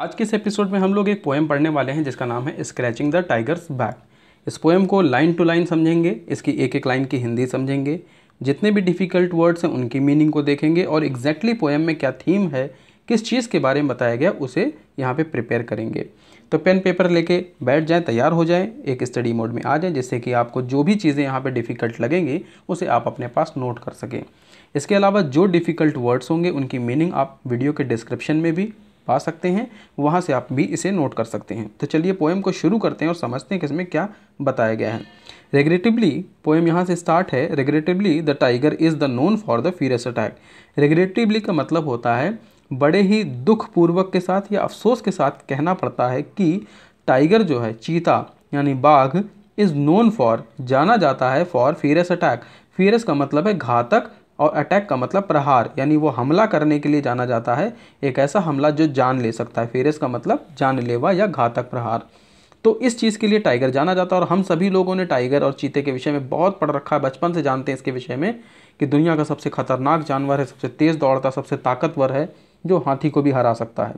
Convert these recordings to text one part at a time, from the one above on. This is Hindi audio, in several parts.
आज के इस एपिसोड में हम लोग एक पोएम पढ़ने वाले हैं जिसका नाम है स्क्रैचिंग द टाइगर्स बैक इस पोएम को लाइन टू लाइन समझेंगे इसकी एक एक लाइन की हिंदी समझेंगे जितने भी डिफ़िकल्ट वर्ड्स हैं उनकी मीनिंग को देखेंगे और एग्जैक्टली exactly पोएम में क्या थीम है किस चीज़ के बारे में बताया गया उसे यहाँ पे प्रिपेयर करेंगे तो पेन पेपर लेके बैठ जाएं तैयार हो जाएं एक स्टडी मोड में आ जाएं जिससे कि आपको जो भी चीज़ें यहाँ पे डिफ़िकल्ट लगेंगी उसे आप अपने पास नोट कर सकें इसके अलावा जो डिफ़िकल्ट वर्ड्स होंगे उनकी मीनिंग आप वीडियो के डिस्क्रिप्शन में भी पा सकते हैं वहाँ से आप भी इसे नोट कर सकते हैं तो चलिए पोएम को शुरू करते हैं और समझते हैं कि इसमें क्या बताया गया है रेगरेटिवली पोएम यहाँ से स्टार्ट है regretfully the tiger is the known for the fierce attack regretfully का मतलब होता है बड़े ही दुखपूर्वक के साथ या अफसोस के साथ कहना पड़ता है कि टाइगर जो है चीता यानी बाघ इज़ नोन फॉर जाना जाता है फॉर फीरस अटैक फीरस का मतलब है घातक और अटैक का मतलब प्रहार यानी वो हमला करने के लिए जाना जाता है एक ऐसा हमला जो जान ले सकता है फेरेस का मतलब जानलेवा या घातक प्रहार तो इस चीज़ के लिए टाइगर जाना जाता है और हम सभी लोगों ने टाइगर और चीते के विषय में बहुत पढ़ रखा है बचपन से जानते हैं इसके विषय में कि दुनिया का सबसे खतरनाक जानवर है सबसे तेज़ दौड़ता सबसे ताकतवर है जो हाथी को भी हरा सकता है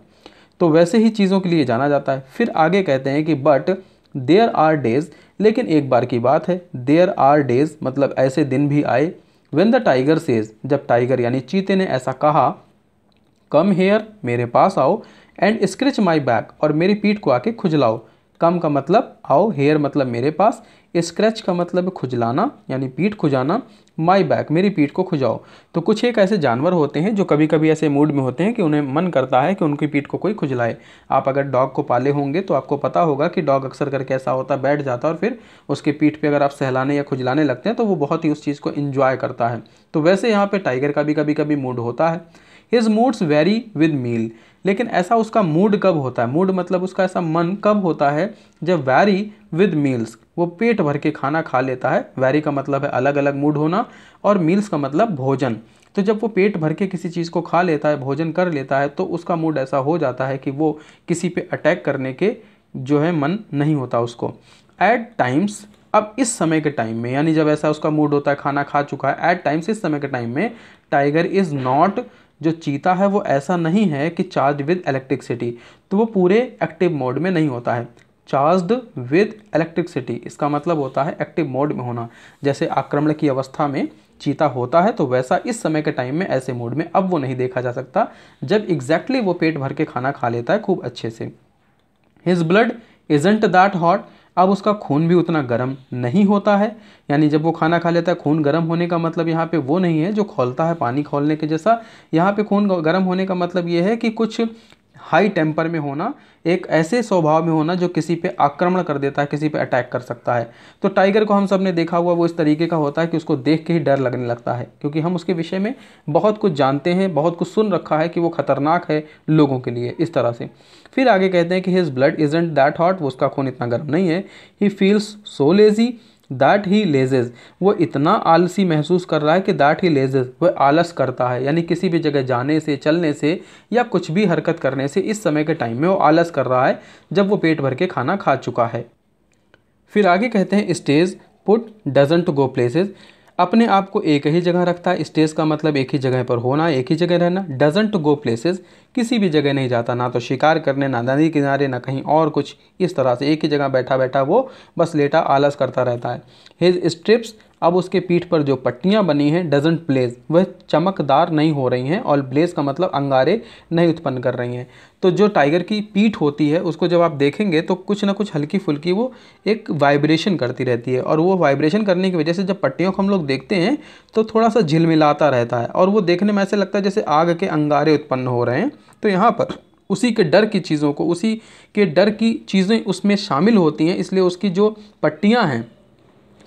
तो वैसे ही चीज़ों के लिए जाना जाता है फिर आगे कहते हैं कि बट देयर आर डेज लेकिन एक बार की बात है देयर आर डेज मतलब ऐसे दिन भी आए वेन द टाइगर सेज जब टाइगर यानी चीते ने ऐसा कहा कम हेयर मेरे पास आओ एंड स्क्रिच माई बैक और मेरी पीठ को आके खुजलाओ कम का मतलब आओ हेयर मतलब मेरे पास स्क्रैच का मतलब खुजलाना यानी पीठ खुजाना माई बैक मेरी पीठ को खुजाओ तो कुछ एक ऐसे जानवर होते हैं जो कभी कभी ऐसे मूड में होते हैं कि उन्हें मन करता है कि उनकी पीठ को कोई खुजलाए आप अगर डॉग को पाले होंगे तो आपको पता होगा कि डॉग अक्सर करके ऐसा होता है बैठ जाता है और फिर उसके पीठ पे अगर आप सहलाने या खुजलाने लगते हैं तो वो बहुत ही उस चीज़ को इन्जॉय करता है तो वैसे यहाँ पर टाइगर का भी कभी कभी मूड होता है his moods vary with meal लेकिन ऐसा उसका मूड कब होता है मूड मतलब उसका ऐसा मन कब होता है जब वैरी विद मील्स वो पेट भर के खाना खा लेता है वैरी का मतलब है अलग अलग मूड होना और मील्स का मतलब भोजन तो जब वो पेट भर के किसी चीज़ को खा लेता है भोजन कर लेता है तो उसका मूड ऐसा हो जाता है कि वो किसी पे अटैक करने के जो है मन नहीं होता उसको एट टाइम्स अब इस समय के टाइम में यानी जब ऐसा उसका मूड होता है खाना खा चुका है एट टाइम्स इस समय के टाइम में टाइगर इज़ नॉट जो चीता है वो ऐसा नहीं है कि चार्ज विद इलेक्ट्रिकसिटी तो वो पूरे एक्टिव मोड में नहीं होता है चार्ज्ड विद इलेक्ट्रिकसिटी इसका मतलब होता है एक्टिव मोड में होना जैसे आक्रमण की अवस्था में चीता होता है तो वैसा इस समय के टाइम में ऐसे मोड में अब वो नहीं देखा जा सकता जब एग्जैक्टली exactly वो पेट भर के खाना खा लेता है खूब अच्छे से his blood isn't that hot अब उसका खून भी उतना गर्म नहीं होता है यानी जब वो खाना खा लेता है खून गर्म होने का मतलब यहाँ पे वो नहीं है जो खोलता है पानी खोलने के जैसा यहाँ पे खून गर्म होने का मतलब ये है कि कुछ हाई टेम्पर में होना एक ऐसे स्वभाव में होना जो किसी पे आक्रमण कर देता है किसी पे अटैक कर सकता है तो टाइगर को हम सब ने देखा हुआ वो इस तरीके का होता है कि उसको देख के ही डर लगने लगता है क्योंकि हम उसके विषय में बहुत कुछ जानते हैं बहुत कुछ सुन रखा है कि वो ख़तरनाक है लोगों के लिए इस तरह से फिर आगे कहते हैं कि his blood isn't that hot वो उसका खून इतना गर्म नहीं है he feels so lazy that he lazes वो इतना आलसी महसूस कर रहा है कि दैट ही लेजेज वह आलस करता है यानी किसी भी जगह जाने से चलने से या कुछ भी हरकत करने से इस समय के टाइम में वो आलस कर रहा है जब वो पेट भर के खाना खा चुका है फिर आगे कहते हैं stays put doesn't go places अपने आप को एक ही जगह रखता है स्टेज का मतलब एक ही जगह पर होना एक ही जगह रहना डजेंट गो प्लेसेस किसी भी जगह नहीं जाता ना तो शिकार करने ना नदी किनारे ना कहीं और कुछ इस तरह से एक ही जगह बैठा बैठा वो बस लेटा आलस करता रहता है हिज स्ट्रिप्स अब उसके पीठ पर जो पट्टियाँ बनी हैं डजेंट ब्लेज वह चमकदार नहीं हो रही हैं और ब्लेज का मतलब अंगारे नहीं उत्पन्न कर रही हैं तो जो टाइगर की पीठ होती है उसको जब आप देखेंगे तो कुछ ना कुछ हल्की फुल्की वो एक वाइब्रेशन करती रहती है और वो वाइब्रेशन करने की वजह से जब पट्टियों को हम लोग देखते हैं तो थोड़ा सा झिलमिलाता रहता है और वो देखने में ऐसे लगता है जैसे आग के अंगारे उत्पन्न हो रहे हैं तो यहाँ पर उसी के डर की चीज़ों को उसी के डर की चीज़ें उसमें शामिल होती हैं इसलिए उसकी जो पट्टियाँ हैं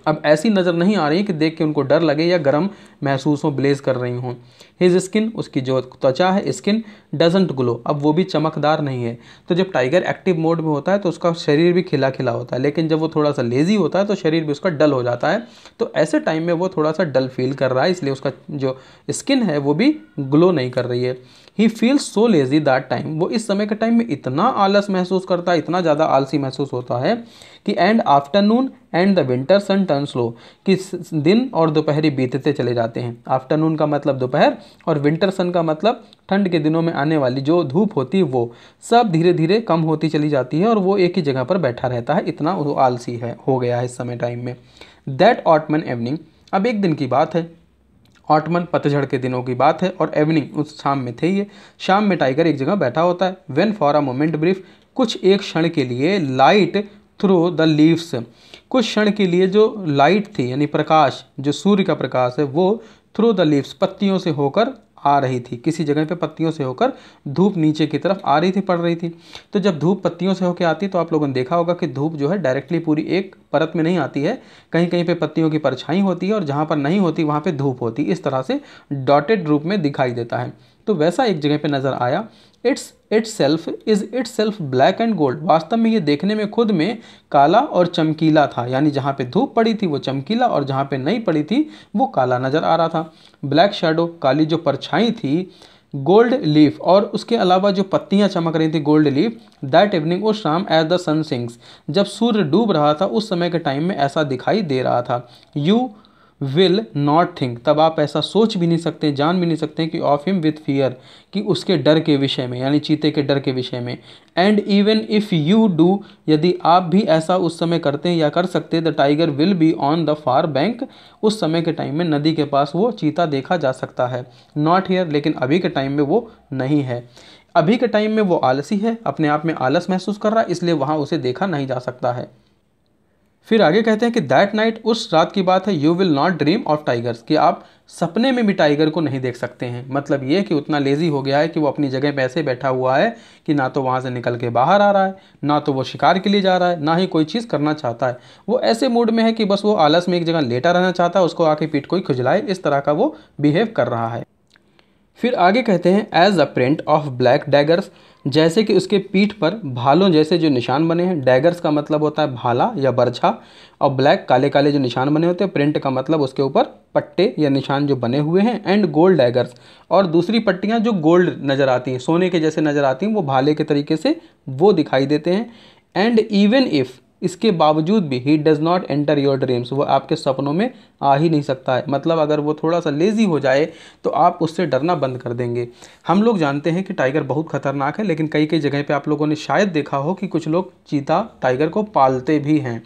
अब ऐसी नज़र नहीं आ रही कि देख के उनको डर लगे या गर्म महसूस हो ब्लेज कर रही हों हिज स्किन उसकी जो त्वचा है स्किन डजेंट ग्लो अब वो भी चमकदार नहीं है तो जब टाइगर एक्टिव मोड में होता है तो उसका शरीर भी खिला खिला होता है लेकिन जब वो थोड़ा सा लेज़ी होता है तो शरीर भी उसका डल हो जाता है तो ऐसे टाइम में वो थोड़ा सा डल फील कर रहा है इसलिए उसका जो स्किन है वो भी ग्लो नहीं कर रही है he feel so lazy that time वो इस समय के टाइम में इतना आलस महसूस करता है इतना ज़्यादा आलसी महसूस होता है कि and afternoon and the winter sun turn slow कि दिन और दोपहरी बीतते चले जाते हैं आफ्टरनून का मतलब दोपहर और विंटर सन का मतलब ठंड के दिनों में आने वाली जो धूप होती है वो सब धीरे धीरे कम होती चली जाती है और वो एक ही जगह पर बैठा रहता है इतना वो आलसी है हो गया है इस समय टाइम में दैट ऑटमन एवनिंग अब एक दिन की बात है ऑटमन पतझड़ के दिनों की बात है और एवनिंग उस शाम में थे ये शाम में टाइगर एक जगह बैठा होता है when for a moment brief कुछ एक क्षण के लिए लाइट थ्रू द लीव्स कुछ क्षण के लिए जो लाइट थी यानी प्रकाश जो सूर्य का प्रकाश है वो थ्रू द लीव्स पत्तियों से होकर आ रही थी किसी जगह पे पत्तियों से होकर धूप नीचे की तरफ आ रही थी पड़ रही थी तो जब धूप पत्तियों से होकर आती तो आप लोगों ने देखा होगा कि धूप जो है डायरेक्टली पूरी एक परत में नहीं आती है कहीं कहीं पे पत्तियों की परछाई होती है और जहाँ पर नहीं होती वहाँ पर धूप होती इस तरह से डॉटेड रूप में दिखाई देता है तो वैसा एक जगह पर नज़र आया it's itself is itself black and gold वास्तव में ये देखने में खुद में काला और चमकीला था यानी जहाँ पे धूप पड़ी थी वो चमकीला और जहाँ पे नहीं पड़ी थी वो काला नज़र आ रहा था ब्लैक शेडो काली जो परछाई थी गोल्ड लीफ और उसके अलावा जो पत्तियां चमक रही थी गोल्ड लीफ दैट इवनिंग उस शाम एज द सन सिंग्स जब सूर्य डूब रहा था उस समय के टाइम में ऐसा दिखाई दे रहा था यू विल नॉट थिंक तब आप ऐसा सोच भी नहीं सकते जान भी नहीं सकते कि ऑफ हिम विथ फियर कि उसके डर के विषय में यानी चीते के डर के विषय में and even if you do यदि आप भी ऐसा उस समय करते हैं या कर सकते the tiger will be on the far bank उस समय के टाइम में नदी के पास वो चीता देखा जा सकता है नॉट हेयर लेकिन अभी के टाइम में वो नहीं है अभी के टाइम में वो आलसी है अपने आप में आलस महसूस कर रहा है इसलिए वहाँ उसे देखा नहीं जा सकता है फिर आगे कहते हैं कि दैट नाइट उस रात की बात है you will not dream of tigers कि आप सपने में भी टाइगर को नहीं देख सकते हैं मतलब ये कि उतना लेज़ी हो गया है कि वो अपनी जगह पे ऐसे बैठा हुआ है कि ना तो वहाँ से निकल के बाहर आ रहा है ना तो वो शिकार के लिए जा रहा है ना ही कोई चीज़ करना चाहता है वो ऐसे मूड में है कि बस वो आलस में एक जगह लेटा रहना चाहता है उसको आके पीठ कोई खुजलाए इस तरह का वो बिहेव कर रहा है फिर आगे कहते हैं as a print of black daggers जैसे कि उसके पीठ पर भालों जैसे जो निशान बने हैं डैगर्स का मतलब होता है भाला या बरछा और ब्लैक काले काले जो निशान बने होते हैं प्रिंट का मतलब उसके ऊपर पट्टे या निशान जो बने हुए हैं एंड गोल्ड डैगर्स और दूसरी पट्टियाँ जो गोल्ड नज़र आती हैं सोने के जैसे नज़र आती हैं वो भाले के तरीके से वो दिखाई देते हैं एंड इवन इफ़ इसके बावजूद भी he does not enter your dreams वो आपके सपनों में आ ही नहीं सकता है मतलब अगर वो थोड़ा सा लेज़ी हो जाए तो आप उससे डरना बंद कर देंगे हम लोग जानते हैं कि टाइगर बहुत ख़तरनाक है लेकिन कई कई जगह पर आप लोगों ने शायद देखा हो कि कुछ लोग चीता टाइगर को पालते भी हैं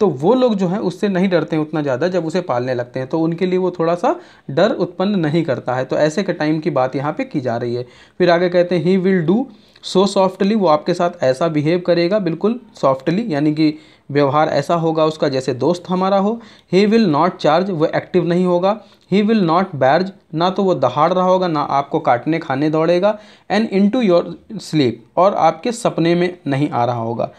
तो वो लोग जो हैं उससे नहीं डरते हैं उतना ज़्यादा जब उसे पालने लगते हैं तो उनके लिए वो थोड़ा सा डर उत्पन्न नहीं करता है तो ऐसे के टाइम की बात यहाँ पर की जा रही है फिर आगे कहते हैं he will do so softly वो आपके साथ ऐसा बिहेव करेगा बिल्कुल सॉफ्टली यानी कि व्यवहार ऐसा होगा उसका जैसे दोस्त हमारा हो ही विल नॉट चार्ज वो एक्टिव नहीं होगा ही विल नॉट बैर्ज ना तो वो दहाड़ रहा होगा ना आपको काटने खाने दौड़ेगा and into your sleep और आपके सपने में नहीं आ रहा होगा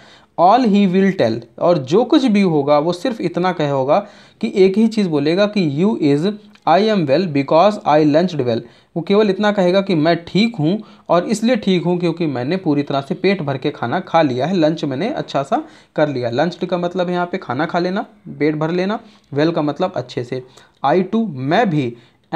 ऑल ही विल टेल और जो कुछ भी होगा वो सिर्फ इतना कहे होगा कि एक ही चीज़ बोलेगा कि you is I am well because I lunched well वो केवल इतना कहेगा कि मैं ठीक हूँ और इसलिए ठीक हूँ क्योंकि मैंने पूरी तरह से पेट भर के खाना खा लिया है लंच मैंने अच्छा सा कर लिया लंच का मतलब यहाँ पे खाना खा लेना पेट भर लेना वेल well का मतलब अच्छे से आई टू मैं भी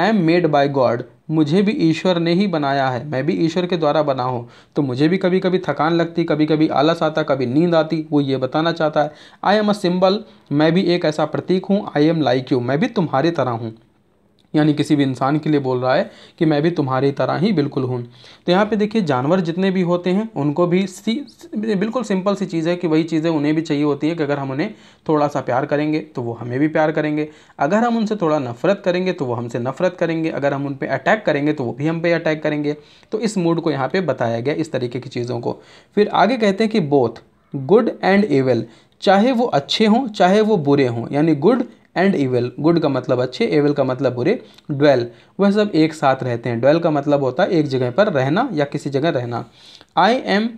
एम मेड बाई गॉड मुझे भी ईश्वर ने ही बनाया है मैं भी ईश्वर के द्वारा बना हूँ तो मुझे भी कभी कभी थकान लगती कभी कभी आलस आता कभी नींद आती वो ये बताना चाहता है आई एम अ सिंबल मैं भी एक ऐसा प्रतीक हूँ आई एम लाइक यू मैं भी तुम्हारी तरह हूँ यानी किसी भी इंसान के लिए बोल रहा है कि मैं भी तुम्हारी तरह ही बिल्कुल हूँ तो यहाँ पे देखिए जानवर जितने भी होते हैं उनको भी सी बिल्कुल सिंपल सी चीज़ है कि वही चीज़ें उन्हें भी चाहिए होती है कि अगर हम उन्हें थोड़ा सा प्यार करेंगे तो वो हमें भी प्यार करेंगे अगर हम उनसे थोड़ा नफरत करेंगे तो वो हमसे नफरत करेंगे अगर हम उन पर अटैक करेंगे तो वो भी हम पे अटैक करेंगे तो इस मूड को यहाँ पर बताया गया इस तरीके की चीज़ों को फिर आगे कहते हैं कि बोथ गुड एंड एवल चाहे वो अच्छे हों चाहे वो बुरे हों यानी गुड एंड इवेल गुड का मतलब अच्छे एवेल का मतलब बुरे ड्वेल वह सब एक साथ रहते हैं ड्वेल का मतलब होता है एक जगह पर रहना या किसी जगह रहना आई एम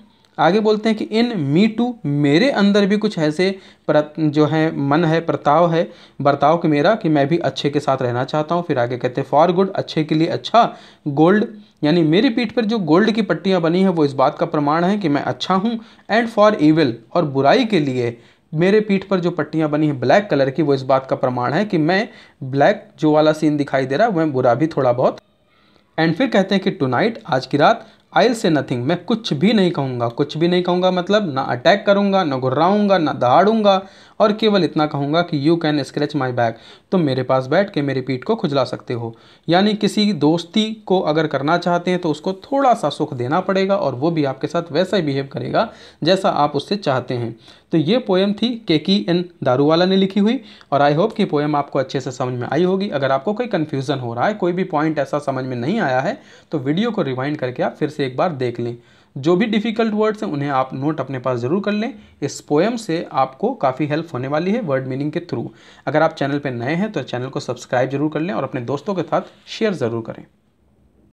आगे बोलते हैं कि इन मी टू मेरे अंदर भी कुछ ऐसे प्र जो है मन है प्रताव है बर्ताव के मेरा कि मैं भी अच्छे के साथ रहना चाहता हूँ फिर आगे कहते हैं फॉर गुड अच्छे के लिए अच्छा गोल्ड यानी मेरी पीठ पर जो गोल्ड की पट्टियाँ बनी हैं वो इस बात का प्रमाण है कि मैं अच्छा हूँ एंड फॉर इविल और बुराई के लिए मेरे पीठ पर जो पट्टियाँ बनी हैं ब्लैक कलर की वो इस बात का प्रमाण है कि मैं ब्लैक जो वाला सीन दिखाई दे रहा है वह बुरा भी थोड़ा बहुत एंड फिर कहते हैं कि टू आज की रात आइल से नथिंग मैं कुछ भी नहीं कहूँगा कुछ भी नहीं कहूँगा मतलब ना अटैक करूँगा ना घुर्राऊँगा ना दहाड़ूंगा और केवल इतना कहूँगा कि you can scratch my back तुम मेरे पास बैठ के मेरी पीठ को खुजला सकते हो यानी किसी दोस्ती को अगर करना चाहते हैं तो उसको थोड़ा सा सुख देना पड़ेगा और वो भी आपके साथ वैसा ही बिहेव करेगा जैसा आप उससे चाहते हैं तो ये पोएम थी केकी एन दारूवाला ने लिखी हुई और आई होप कि पोएम आपको अच्छे से समझ में आई होगी अगर आपको कोई कन्फ्यूज़न हो रहा है कोई भी पॉइंट ऐसा समझ में नहीं आया है तो वीडियो को रिवाइंड करके आप फिर से एक बार देख लें जो भी डिफ़िकल्ट वर्ड्स हैं उन्हें आप नोट अपने पास ज़रूर कर लें इस पोएम से आपको काफ़ी हेल्प होने वाली है वर्ड मीनिंग के थ्रू अगर आप चैनल पर नए हैं तो चैनल को सब्सक्राइब जरूर कर लें और अपने दोस्तों के साथ शेयर ज़रूर करें